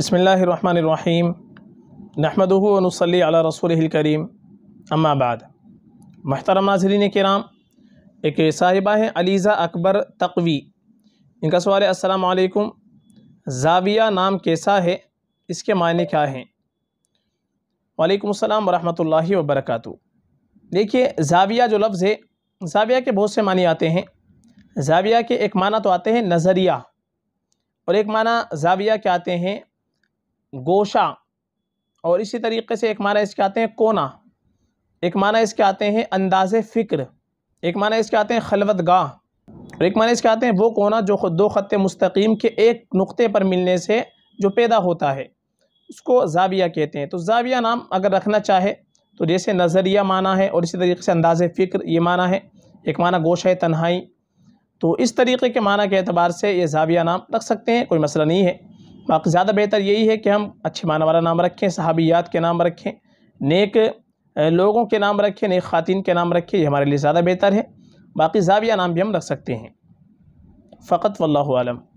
बसमीम नहमदनसली रसूल करीम अम्माबाद महतरम नाजरीन कराम एक साहिबा हैं अलीज़ा अकबर तकवी इनका सवाल है असलकुम जाविया नाम कैसा है इसके मायने क्या हैं वालेकुम अस्सलाम वरहमतुल्लाहि वबरकत देखिए जाविया जो लफ्ज़ है जाविया के बहुत से मानी आते हैं जाविया के एक माना तो आते हैं नज़रिया और एक माना जाविया के आते हैं गोशा और इसी तरीके से एक माना इसके आते हैं कोना एक माना इसके आते हैं अंदाज फ़िक्र एक माना इसके आते हैं खलवत गाह और एक माना इसके आते हैं वो कोना जो दो ख़त मुस्तकीम के एक नुक्ते पर मिलने से जो पैदा होता है उसको जाविया कहते हैं तो जाविया नाम अगर रखना चाहे तो जैसे नज़रिया माना है और इसी तरीके से अंदाज फ़िक्र ये माना है एक माना गोश है तन्हाई तो इस तरीके के माना के अतबार से ये जाविया नाम रख सकते हैं कोई मसला नहीं है बाकी ज़्यादा बेहतर यही है कि हम अच्छे माना वाला नाम रखें सहाबियात के नाम रखें नेक लोगों के नाम रखें नेक ख़ातिन के नाम रखें ये हमारे लिए ज़्यादा बेहतर है बाकी जाविया नाम भी हम रख सकते हैं फ़कत वल्लम